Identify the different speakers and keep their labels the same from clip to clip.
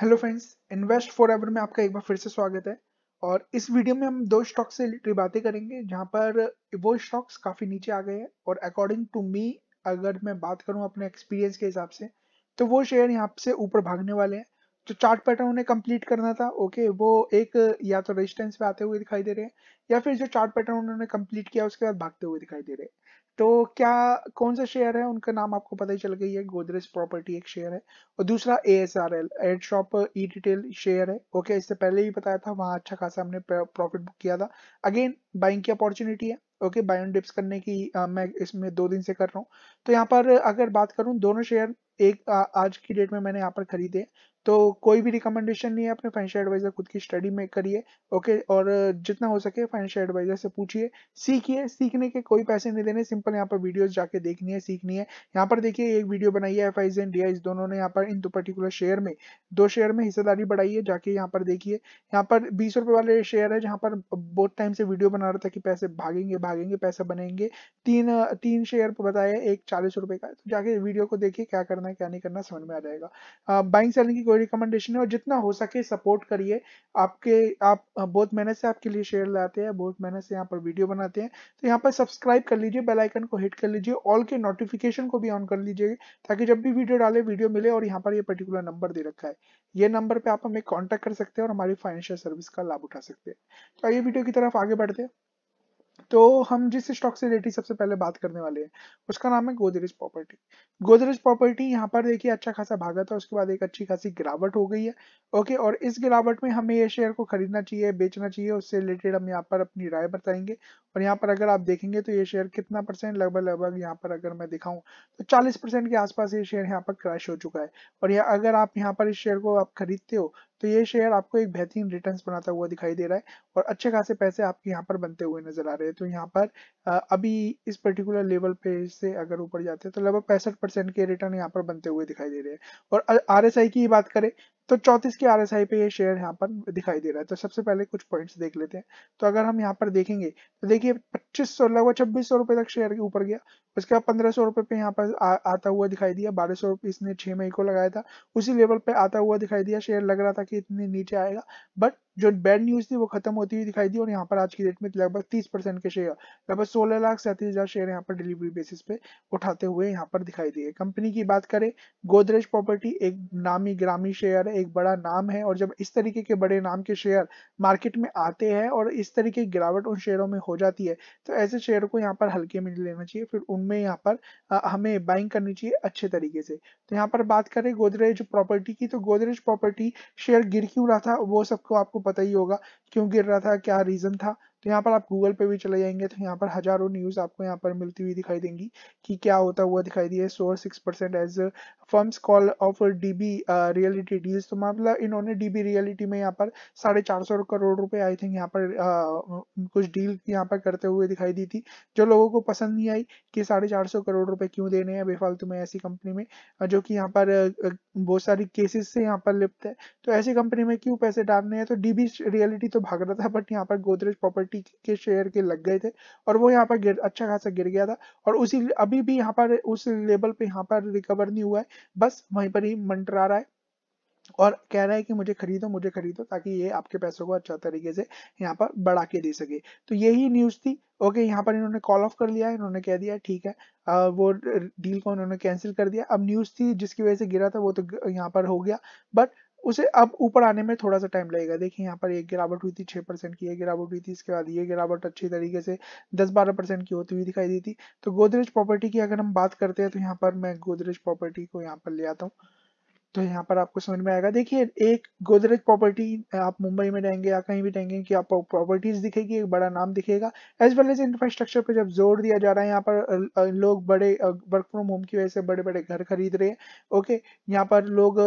Speaker 1: hello friends invest for ever में आपका एक बार फिर से स्वागत है और इस वीडियो में हम दो स्टॉक से रिलेटेड बातें करेंगे जहां पर वो स्टॉक्स काफ़ी नीचे आ गए हैं और अकॉर्डिंग टू मी अगर मैं बात करूं अपने एक्सपीरियंस के हिसाब से तो वो शेयर यहां से ऊपर भागने वाले हैं जो चार्ट पैटर्न उन्हें कंप्लीट करना था ओके वो एक या तो रेजिस्टेंस पे आते हुए दिखाई दे रहे हैं या फिर जो चार्ट पैटर्न उन्होंने कंप्लीट किया उसके बाद भागते हुए दिखाई दे रहे हैं तो क्या कौन सा शेयर है उनका नाम आपको पता ही चल गई है गोदरेज प्रॉपर्टी एक शेयर है और दूसरा ए एस आर एल एड शॉप ई डिटेल शेयर है ओके इससे पहले भी बताया था वहां अच्छा खासा हमने प्रॉफिट बुक किया था अगेन बाइंग की अपॉर्चुनिटी है ओके बाय ऑन डिप्स करने की आ, मैं इसमें दो दिन से कर रहा हूँ तो यहाँ पर अगर बात करूँ दोनों शेयर एक आ, आज की डेट में मैंने यहाँ पर खरीदे तो कोई भी रिकमेंडेशन नहीं है अपने फाइनेंशियल एडवाइजर खुद की स्टडी में करिए ओके और जितना हो सके फाइनेंशियल एडवाइजर से पूछिए सीखिए सीखने के कोई पैसे नहीं देने सिंपल यहाँ पर वीडियोस जाके देखनी है सीखनी है यहाँ पर देखिए एक वीडियो बनाई है एफ आई एंड डी दोनों ने यहाँ पर इन दो पर्टिकुलर शेयर में दो शेयर में हिस्सेदारी बढ़ाई है जाके यहाँ पर देखिए यहाँ पर बीस रुपए वाले शेयर है जहाँ पर बहुत टाइम से वीडियो बना रहा था कि पैसे भागेंगे भागेंगे पैसे बनेंगे तीन तीन शेयर बताया एक चालीस रुपए का तो जाके वीडियो को देखिए क्या करना है क्या नहीं करना समझ में आ जाएगा बाइंग सेलिंग की कोई रिकमेंडेशन है और जितना हो सके सपोर्ट करिए आपके आप बहुत मेहनत से आपके लिए शेयर लाते हैं बहुत मेहनत से यहाँ पर वीडियो बनाते हैं तो यहाँ पर सब्सक्राइब कर लीजिए बेल आइकन को हिट कर लीजिए ऑल के नोटिफिकेशन को भी ऑन कर लीजिए ताकि जब भी वीडियो डाले वीडियो मिले और यहाँ पर ये पर्टिकुलर नंबर दे रखा है ये नंबर पर आप हमें कॉन्टेक्ट कर सकते हैं और हमारी फाइनेंशियल सर्विस का लाभ उठा सकते हैं तो आइए वीडियो की तरफ आगे बढ़ते हैं तो हम जिस स्टॉक से रिलेटेड सबसे पहले बात करने वाले हैं उसका नाम है गोदरेज प्रॉपर्टी गोदरेज प्रॉपर्टी यहाँ पर देखिए अच्छा खासा भागा था उसके बाद एक अच्छी खासी गिरावट हो गई है ओके और इस गिरावट में हमें ये शेयर को खरीदना चाहिए बेचना चाहिए उससे रिलेटेड हम यहाँ पर अपनी राय बताएंगे और यहाँ पर अगर आप देखेंगे तो ये शेयर कितना परसेंट लगभग लगभग यहाँ पर अगर मैं दिखाऊँ तो चालीस के आसपास ये शेयर यहाँ पर क्रैश हो चुका है और यह अगर आप यहाँ पर इस शेयर को आप खरीदते हो तो ये शेयर आपको एक बेहतरीन रिटर्न बनाता हुआ दिखाई दे रहा है और अच्छे खासे पैसे आपके यहाँ पर बनते हुए नजर आ रहे हैं तो यहाँ पर अभी इस पर्टिकुलर लेवल पे से अगर ऊपर जाते हैं तो लगभग पैंसठ परसेंट के रिटर्न यहाँ पर बनते हुए दिखाई दे रहे हैं और आर की बात करें तो चौतीस के आर पे ये शेयर यहाँ पर दिखाई दे रहा है तो सबसे पहले कुछ पॉइंट्स देख लेते हैं तो अगर हम यहाँ पर देखेंगे तो देखिए पच्चीस सौ लगभग छब्बीस सौ रुपए तक शेयर के ऊपर गया उसके बाद पंद्रह सौ रुपए पे यहाँ पर आ, आता हुआ दिखाई दिया बारह सौ रुपये इसने छह मई को लगाया था उसी लेवल पे आता हुआ दिखाई दिया शेयर लग रहा था कि इतने नीचे आएगा बट जो बैड न्यूज थी वो खत्म होती हुई दिखाई दी और यहाँ पर आज की डेट में लगभग तीस परसेंट के शेयर लगभग सोलह लाख सैंतीस हजार शेयर यहाँ पर डिलीवरी बेसिस पे उठाते हुए यहाँ पर दिखाई दिए कंपनी की बात करें गोदरेज प्रॉपर्टी एक नामी ग्रामी शेयर है एक बड़ा नाम है और जब इस तरीके के बड़े नाम के शेयर मार्केट में आते हैं और इस तरीके की गिरावट उन शेयरों में हो जाती है तो ऐसे शेयर को यहाँ पर हल्के में लेना चाहिए फिर उनमें यहाँ पर हमें बाइंग करनी चाहिए अच्छे तरीके से तो यहाँ पर बात करें गोदरेज प्रॉपर्टी की तो गोदरेज प्रॉपर्टी शेयर गिर क्यों रहा था वो सबको आपको पता ही होगा क्यों गिर रहा था क्या रीजन था तो यहाँ पर आप गूगल पे भी चले जाएंगे तो यहाँ पर हजारों न्यूज आपको यहाँ पर मिलती हुई दिखाई देंगी कि क्या होता हुआ दिखाई दिए सोलह six percent as firms call off DB Realty deals तो मतलब इन्होंने डीबी रियलिटी में यहाँ पर साढ़े चार सौ करोड़ रुपए आई थिंक यहाँ पर uh, कुछ डील यहाँ पर करते हुए दिखाई दी थी जो लोगों को पसंद नहीं आई कि साढ़े चार सौ करोड़ रुपए क्यों देने हैं बेफालतू में ऐसी कंपनी में जो कि यहाँ पर बहुत सारी केसेस से यहाँ पर लिप्त है तो ऐसी कंपनी में क्यों पैसे डालने हैं तो डीबी रियलिटी तो भाग रहा था बट यहाँ पर गोदरेज प्रॉपर्टी के शेयर के लग गए थे और वो यहाँ पर गिर, अच्छा खासा गिर गया था और उसी अभी भी यहाँ पर उस लेवल पे यहाँ पर रिकवर नहीं हुआ है बस वहीं पर ही मंटरा रहा है और कह रहा है कि मुझे खरीदो मुझे खरीदो ताकि ये आपके पैसों को अच्छा तरीके से यहाँ पर बढ़ा के दे सके तो यही न्यूज़ थी ओके यहाँ पर इन्होंने कॉल ऑफ कर लिया है इन्होंने कह दिया ठीक है आ, वो डील को उन्होंने कैंसिल कर दिया अब न्यूज़ थी जिसकी वजह से गिरा था वो तो यहाँ पर हो गया बट उसे अब ऊपर आने में थोड़ा सा टाइम लगेगा देखिए यहाँ पर एक गिरावट हुई थी छह परसेंट की गिरावट हुई थी इसके बाद ये गिरावट अच्छी तरीके से दस बारह परसेंट की होती हुई दिखाई दी थी तो गोदरेज प्रॉपर्टी की अगर हम बात करते हैं तो यहाँ पर मैं गोदरेज प्रॉपर्टी को यहाँ पर ले आता हूँ तो यहाँ पर आपको समझ में आएगा देखिए एक गोदरेज प्रॉपर्टी आप मुंबई में रहेंगे या कहीं भी रहेंगे कि आपको प्रॉपर्टीज दिखेगी एक बड़ा नाम दिखेगा एज वेल एज इंफ्रास्ट्रक्चर पे जब जोर दिया जा रहा है यहाँ पर लोग बड़े वर्क फ्रॉम होम की वजह से बड़े बड़े घर खरीद रहे हैं ओके यहाँ पर लोग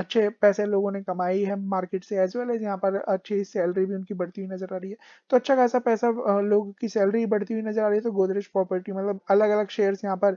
Speaker 1: अच्छे पैसे लोगों ने कमाई है मार्केट से एज वेल एज यहाँ पर अच्छी सैलरी भी उनकी बढ़ती हुई नजर आ रही है तो अच्छा खासा पैसा लोगों की सैलरी बढ़ती हुई नजर आ रही है तो गोदरेज प्रॉपर्टी मतलब अलग अलग शेयर यहाँ पर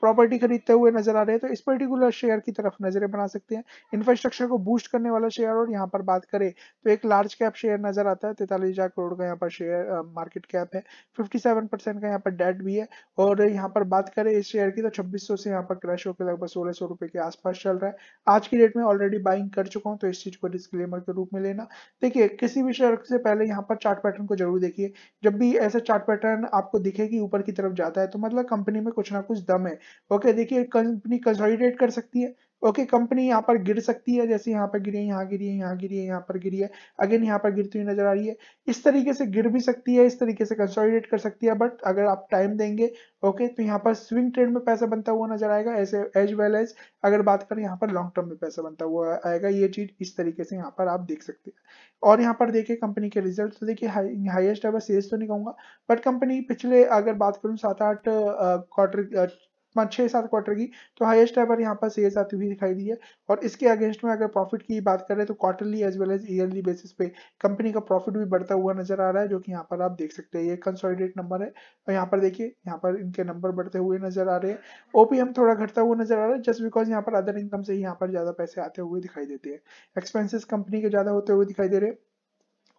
Speaker 1: प्रॉपर्टी खरीदते हुए नजर आ रहे हैं तो इस पर्टिकुलर शेयर की तरफ नजरें बना सकते हैं इंफ्रास्ट्रक्चर को बूस्ट करने वाला शेयर और यहाँ पर बात करें तो एक लार्ज कैप शेयर नजर आता है तैतालीस हजार करोड़ का यहाँ पर शेयर मार्केट कैप है फिफ्टी सेवन परसेंट का यहाँ पर डेट भी है और यहाँ पर बात करें इस शेयर की तो छब्बीस से यहाँ पर क्रैश होकर लगभग सोलह सौ रुपए के आसपास चल रहा है आज की डेट में में ऑलरेडी बाइंग कर चुका हूं तो इस चीज को डिस्क्लेमर के रूप में लेना देखिए किसी भी शेयर से पहले यहाँ पर चार्ट पैटर्न को जरूर देखिए जब भी ऐसे चार्ट पैटर्न आपको दिखे ऊपर की तरफ जाता है तो मतलब कंपनी में कुछ ना कुछ दम है ओके देखिए कंपनी कंसोलिडेट कर सकती है ओके कंपनी यहाँ पर गिर सकती है जैसे यहाँ पर गिरी है यहाँ गिरी है यहाँ गिरी है यहाँ पर गिरी है अगेन यहाँ पर गिरती हुई नजर आ रही है इस तरीके से गिर भी सकती है इस तरीके से कंसोलिडेट कर सकती है बट अगर आप टाइम देंगे ओके okay, तो यहाँ पर स्विंग ट्रेड में पैसा बनता हुआ नजर आएगा ऐसे एज वेल एज अगर बात करें यहाँ पर लॉन्ग टर्म में पैसा बनता हुआ आएगा ये चीज इस तरीके से यहाँ पर आप देख सकते हैं और यहाँ पर देखे कंपनी के रिजल्ट तो देखिए हाईएस्ट एवर सेल्स तो नहीं कहूंगा बट कंपनी पिछले अगर बात करूँ सात आठ क्वार्टर पाँच छः सात क्वार्टर की तो हाईएस्ट एवर यहाँ पर सेल्स आती हुई दिखाई दी है और इसके अगेंस्ट में अगर प्रॉफिट की बात करें तो quarterly as well as yearly basis पे कंपनी का प्रॉफिट भी बढ़ता हुआ नजर आ रहा है जो कि यहाँ पर आप देख सकते हैं ये कंसोलिडेट नंबर है और यहाँ पर देखिए यहाँ पर इनके नंबर बढ़ते हुए नजर आ रहे हैं ओपीएम थोड़ा घटता हुआ नजर आ रहा है जस्ट बिकॉज यहाँ पर अदर इनकम से ही यहाँ पर ज्यादा पैसे आते हुए दिखाई देते हैं एक्सपेंसिस कंपनी के ज्यादा होते हुए दिखाई दे रहे हैं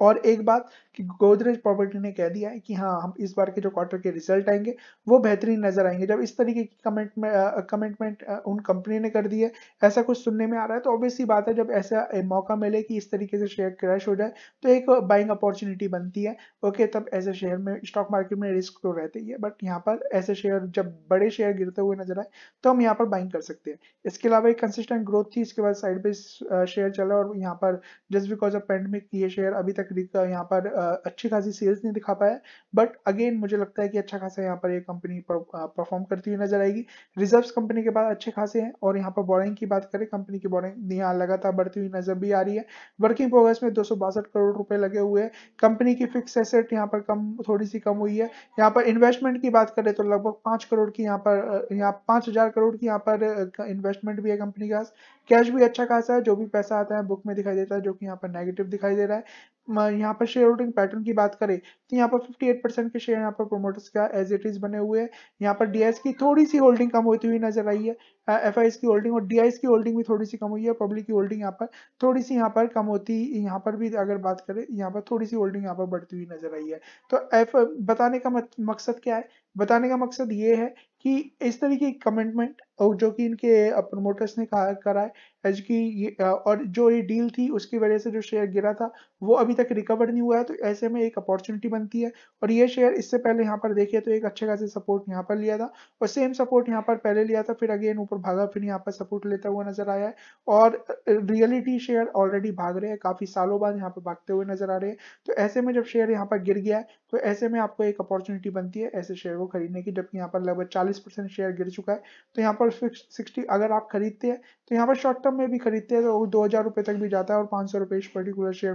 Speaker 1: और एक बात कि गोदरेज प्रॉपर्टी ने कह दिया है कि हाँ हम इस बार के जो क्वार्टर के रिजल्ट आएंगे वो बेहतरीन नजर आएंगे जब इस तरीके की कमेंट में कमेंटमेंट उन कंपनी ने कर दी है ऐसा कुछ सुनने में आ रहा है तो ऑब्वियसली बात है जब ऐसा मौका मिले कि इस तरीके से शेयर क्रैश हो जाए तो एक बाइंग अपॉर्चुनिटी बनती है ओके तब ऐसे शेयर में स्टॉक मार्केट में रिस्क तो रहते ही है बट यहाँ पर ऐसे शेयर जब बड़े शेयर गिरते हुए नजर आए तो हम यहाँ पर बाइंग कर सकते हैं इसके अलावा एक कंसिस्टेंट ग्रोथ थी इसके बाद साइड पे शेयर चला और यहाँ पर जस्ट बिकॉज ऑफ पेंडेमिक ये शेयर अभी तक तक यहाँ पर अच्छी खासी सेल्स नहीं दिखा पाया बट अगेन मुझे लगता है कि अच्छा खासा यहाँ पर ये कंपनी परफॉर्म करती हुई नजर आएगी रिजर्व्स कंपनी के बाद अच्छे खासे हैं और यहाँ पर बोरिंग की बात करें कंपनी की बोरिंग यहाँ लगातार बढ़ती हुई नजर भी आ रही है वर्किंग प्रोग्रेस में दो करोड़ रुपए लगे हुए हैं कंपनी की फिक्स एसेट यहाँ पर कम थोड़ी सी कम हुई है यहाँ पर इन्वेस्टमेंट की बात करें तो लगभग पांच करोड़ की यहाँ पर यहाँ पांच करोड़ की यहाँ पर इन्वेस्टमेंट भी है कंपनी के पास कैश भी अच्छा खासा है जो भी पैसा आता है बुक में दिखाई देता है जो कि यहाँ पर नेगेटिव दिखाई दे रहा है यहाँ पर शेयर होल्डिंग पैटर्न की बात करें तो यहाँ पर 58 परसेंट के शेयर यहाँ पर प्रोमोटर्स का एज इट इज बने हुए हैं यहाँ पर डीएस की थोड़ी सी होल्डिंग कम होती हुई नजर आई है एफ की होल्डिंग और डी की होल्डिंग भी थोड़ी सी कम हुई है पब्लिक की होल्डिंग यहाँ पर थोड़ी सी यहाँ पर कम होती यहाँ पर भी अगर बात करें यहाँ पर थोड़ी सी होल्डिंग यहाँ पर बढ़ती हुई नजर आई है तो एफ बताने का मकसद क्या है बताने का मकसद ये है कि इस तरीके की कमिटमेंट और जो कि इनके प्रमोटर्स ने कहा करा है एज की ये और जो ये डील थी उसकी वजह से जो शेयर गिरा था वो अभी तक रिकवर नहीं हुआ है तो ऐसे में एक अपॉर्चुनिटी बनती है और ये शेयर इससे पहले यहाँ पर देखिए तो एक अच्छे खासे सपोर्ट यहाँ पर लिया था और सेम सपोर्ट यहाँ पर पहले लिया था फिर अगेन ऊपर भागा फिर यहाँ पर सपोर्ट लेता हुआ नजर आया है और रियलिटी शेयर ऑलरेडी भाग रहे हैं काफी सालों बाद यहाँ पर भागते हुए नजर आ रहे हैं तो ऐसे में जब शेयर यहाँ पर गिर गया है तो ऐसे में आपको एक अपॉर्चुनिटी बनती है ऐसे शेयर को खरीदने की जबकि यहाँ पर लगभग चालीस शेयर गिर चुका है तो यहाँ पर सिक्सटी अगर आप खरीदते हैं तो यहाँ पर शॉर्ट टर्म में भी खरीदते हैं तो दो हजार रुपए तक भी जाता है और पांच सौ रुपए इस पर्टिकुलर शेयर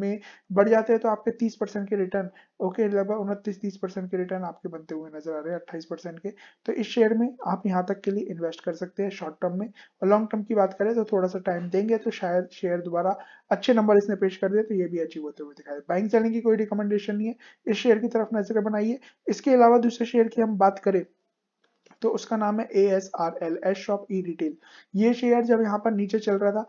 Speaker 1: में बढ़ जाते हैं तो आपके तीस परसेंट के रिटर्न ओके लगभग उनतीस तीस परसेंट के रिटर्न आपके बनते हुए नजर आ रहे हैं अट्ठाईस परसेंट के तो इस शेयर में आप यहाँ तक के लिए इन्वेस्ट कर सकते हैं शॉर्ट टर्म में और लॉन्ग टर्म की बात करें तो थोड़ा सा टाइम देंगे तो शायद शेयर दोबारा अच्छे नंबर इसने पेश कर दे तो ये भी अचीव होते हुए दिखाई बाइंग सेलिंग की कोई रिकमेंडेशन नहीं है इस शेयर की तरफ नजर बनाइए इसके अलावा दूसरे शेयर की हम बात करें तो उसका नाम है A S R L S shop e retail ये शेयर जब यहाँ पर नीचे चल रहा था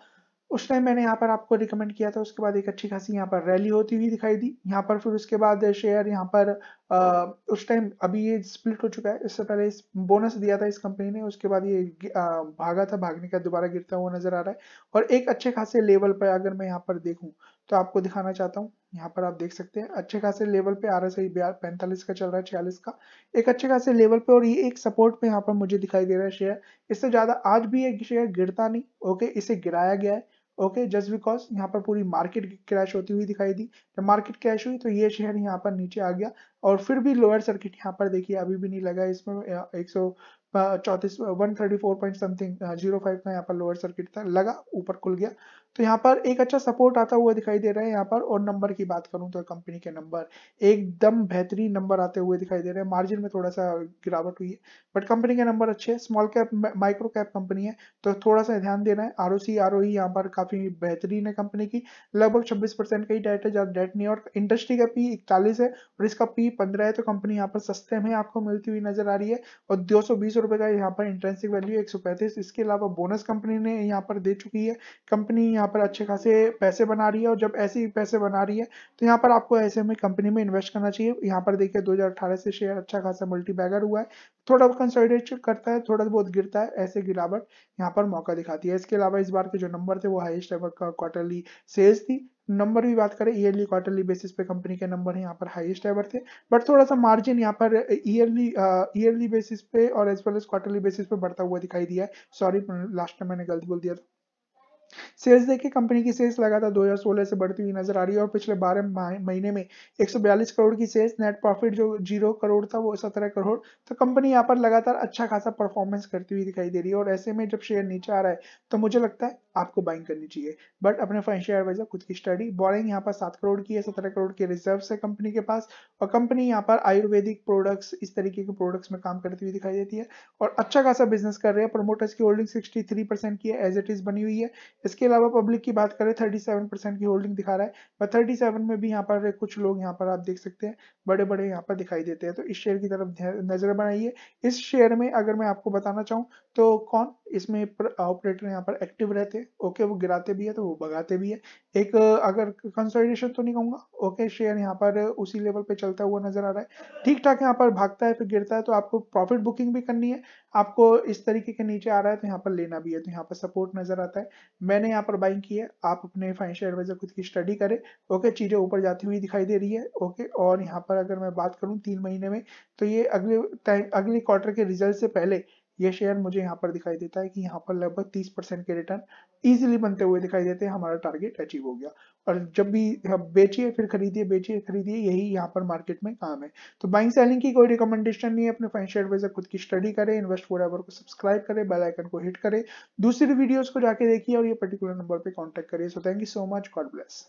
Speaker 1: उस टाइम मैंने यहाँ पर आपको रिकमेंड किया था उसके बाद एक अच्छी खासी यहाँ पर रैली होती हुई दिखाई दी यहाँ पर फिर उसके बाद शेयर यहाँ पर आ, उस टाइम अभी ये स्प्लिट हो चुका है इससे पहले इस बोनस दिया था इस कंपनी ने उसके बाद ये भागा था भागने का दोबारा गिरता हुआ नजर आ रहा है और एक अच्छे खासे लेवल पर अगर मैं यहाँ पर देखूँ तो आपको दिखाना चाहता हूँ यहाँ पर आप देख सकते हैं अच्छे खासे लेवल पे आर एस आई पैंतालीस का चल रहा है छियालीस का एक अच्छे खासे लेवल पे और ये एक सपोर्ट पे यहाँ पर मुझे दिखाई दे रहा है शेयर इससे ज़्यादा आज भी ये शेयर गिरता नहीं ओके इसे गिराया गया है ओके जस्ट बिकॉज यहाँ पर पूरी मार्केट क्रैश होती हुई दिखाई दी जब मार्केट क्रैश हुई तो ये शेयर यहाँ पर नीचे आ गया और फिर भी लोअर सर्किट यहाँ पर देखिए अभी भी नहीं लगा इसमें एक सौ चौतीस one thirty four point something zero five का यहाँ पर लोअर सर्किट था लगा ऊपर खुल गया तो यहाँ पर एक अच्छा सपोर्ट आता हुआ दिखाई दे रहा है यहाँ पर और नंबर की बात करूँ तो कंपनी के नंबर एकदम बेहतरीन नंबर आते हुए दिखाई दे रहे हैं मार्जिन में थोड़ा सा गिरावट हुई है बट कंपनी के नंबर अच्छे हैं small cap micro cap company है तो थोड़ा सा ध्यान देना है R O C R O यहाँ पर काफ़ी बेहतरीन है कंपनी की लगभग छब्बीस परसेंट का ही डेट है ज़्यादा डेट नहीं और इंडस्ट्री का पी इकतालीस है और इसका पी पंद्रह है तो कंपनी यहाँ पर सस्ते में आपको मिलती हुई नजर आ रही है और दो सौ बीस सौ रुपए का यहाँ पर इंट्रेंसिक वैल्यू एक सौ पैंतीस इसके अलावा बोनस कंपनी ने यहाँ पर दे चुकी है कंपनी यहाँ पर अच्छे खासे पैसे बना रही है और जब ऐसे ही पैसे बना रही है तो यहाँ पर आपको ऐसे में कंपनी में इन्वेस्ट करना चाहिए यहाँ पर देखिए 2018 से शेयर अच्छा खासा मल्टी हुआ है थोड़ा कंसोलिडेट करता है थोड़ा बहुत गिरता है ऐसे गिरावट यहाँ पर मौका दिखाती है इसके अलावा इस बार के जो नंबर थे वो हाइस्ट एवर क्वार्टरली सेल्स थी नंबर भी बात करें ईयरली क्वार्टरली बेसिस पे कंपनी के नंबर यहाँ पर हाईएस्ट एवर थे बट थोड़ा सा मार्जिन यहाँ पर ईयरली ईयरली बेसिस पे और as well as quarterly basis पे बढ़ता हुआ दिखाई दिया है सॉरी लास्ट टाइम मैंने गलत बोल दिया था सेल्स देखिए कंपनी की सेल्स लगातार 2016 से बढ़ती हुई नजर आ रही है और पिछले 12 महीने में 142 करोड़ की सेल्स नेट प्रॉफिट जो जीरो करोड़ था वो 17 करोड़ तो कंपनी यहाँ पर लगातार अच्छा खासा परफॉर्मेंस करती हुई दिखाई दे रही है और ऐसे में जब शेयर नीचे आ रहा है तो मुझे लगता है आपको बाइंग करनी चाहिए बट अपने फाइनेंशियल एडवाइजर खुद की स्टडी बोरिंग यहाँ पर सात करोड़ की है सत्रह करोड़ के रिजर्व है कंपनी के पास और कंपनी यहाँ पर आयुर्वेदिक प्रोडक्ट्स इस तरीके के प्रोडक्ट्स में काम करती हुई दिखाई देती है और अच्छा खासा बिजनेस कर रहे हैं प्रमोटर्स की होल्डिंग सिक्सटी की है एज इट इज बनी हुई है इसके अलावा पब्लिक की बात करें थर्टी सेवन परसेंट की होल्डिंग दिखा रहा है पर थर्टी सेवन में भी यहाँ पर कुछ लोग यहाँ पर आप देख सकते हैं बड़े बड़े यहाँ पर दिखाई देते हैं तो इस शेयर की तरफ नजर बनाइए इस शेयर में अगर मैं आपको बताना चाहूँ तो कौन इसमें ऑपरेटर यहाँ पर एक्टिव रहते हैं ओके वो गिराते भी है तो वो भगाते भी है एक अगर कंसल्टेशन तो नहीं कहूँगा ओके शेयर यहाँ पर उसी लेवल पे चलता हुआ नजर आ रहा है ठीक ठाक यहाँ पर भागता है फिर गिरता है तो आपको प्रॉफिट बुकिंग भी करनी है आपको इस तरीके के नीचे आ रहा है तो यहाँ पर लेना भी है तो यहाँ पर सपोर्ट नजर आता है मैंने यहाँ पर बाइंग की है आप अपने फाइनेंशियल एडवाइजर खुद की स्टडी करें ओके चीज़ें ऊपर जाती हुई दिखाई दे रही है ओके और यहाँ पर अगर मैं बात करूँ तीन महीने में तो ये अगले टाइम अगले क्वार्टर के रिजल्ट से पहले ये शेयर मुझे यहाँ पर दिखाई देता है कि यहाँ पर लगभग 30 परसेंट के रिटर्न इजीली बनते हुए दिखाई देते हैं हमारा टारगेट अचीव हो गया और जब भी बेचिए फिर खरीदिए बेचिए खरीदिए यही यहाँ पर मार्केट में काम है तो बाइंग सेलिंग की कोई रिकमेंडेशन नहीं है अपने फाइनेंशियल एडवाइजर खुद की स्टडी करें इन्वेस्ट फोर एवर को सब्सक्राइब करें बेल आइकन को हिट करें दूसरी वीडियोज को जाके देखिए और ये पर्टिकुलर नंबर पर कॉन्टेक्ट करिए so thank you so much God bless